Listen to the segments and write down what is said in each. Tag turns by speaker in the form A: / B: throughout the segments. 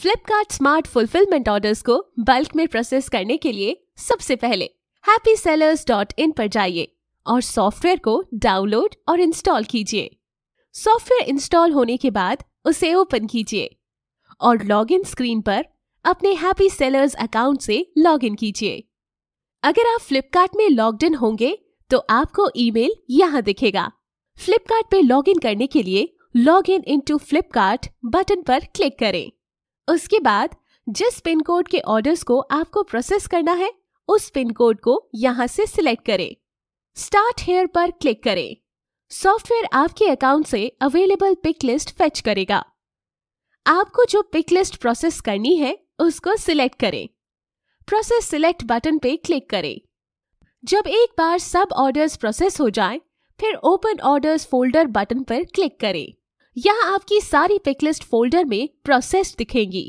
A: Flipkart smart fulfilment orders को bulk में process करने के लिए सबसे पहले हैप्पी सेलर्स डॉट इन पर जाइए और सॉफ्टवेयर को डाउनलोड और इंस्टॉल कीजिए सॉफ्टवेयर इंस्टॉल होने के बाद उसे ओपन कीजिए और लॉगिन स्क्रीन पर अपने हैप्पी सेलर्स अकाउंट से लॉगिन कीजिए अगर आप फ्लिपकार्ट में लॉग्ड इन होंगे तो आपको ईमेल यहाँ दिखेगा फ्लिपकार्ट पे लॉगिन करने के लिए log in in to Flipkart button पर क्लिक करें उसके बाद जिस पिन कोड के ऑर्डर्स को आपको प्रोसेस करना है उस पिन कोड को यहाँ से सिलेक्ट करें स्टार्ट हेयर पर क्लिक करें सॉफ्टवेयर आपके अकाउंट से अवेलेबल पिक लिस्ट फेच करेगा आपको जो पिक लिस्ट प्रोसेस करनी है उसको सिलेक्ट करें प्रोसेस सिलेक्ट बटन पे क्लिक करें जब एक बार सब ऑर्डर्स प्रोसेस हो जाए फिर ओपन ऑर्डर्स फोल्डर बटन पर क्लिक करें यहाँ आपकी सारी पिकलिस्ट फोल्डर में प्रोसेस्ड दिखेंगी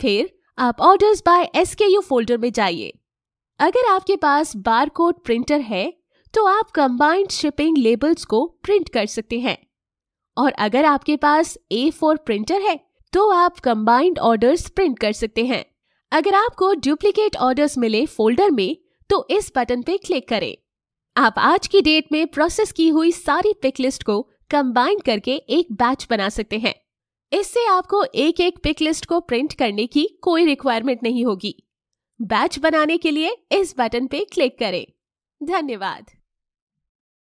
A: फिर आप ऑर्डर्स बाय एस फोल्डर में जाइए अगर आपके पास बार प्रिंटर है तो आप कंबाइंड शिपिंग लेबल्स को प्रिंट कर सकते हैं और अगर आपके पास ए फोर प्रिंटर है तो आप कंबाइंड ऑर्डर्स प्रिंट कर सकते हैं अगर आपको डुप्लीकेट ऑर्डर्स मिले फोल्डर में तो इस बटन पे क्लिक करें आप आज की डेट में प्रोसेस की हुई सारी पिकलिस्ट को कंबाइन करके एक बैच बना सकते हैं इससे आपको एक एक पिक लिस्ट को प्रिंट करने की कोई रिक्वायरमेंट नहीं होगी बैच बनाने के लिए इस बटन पे क्लिक करें धन्यवाद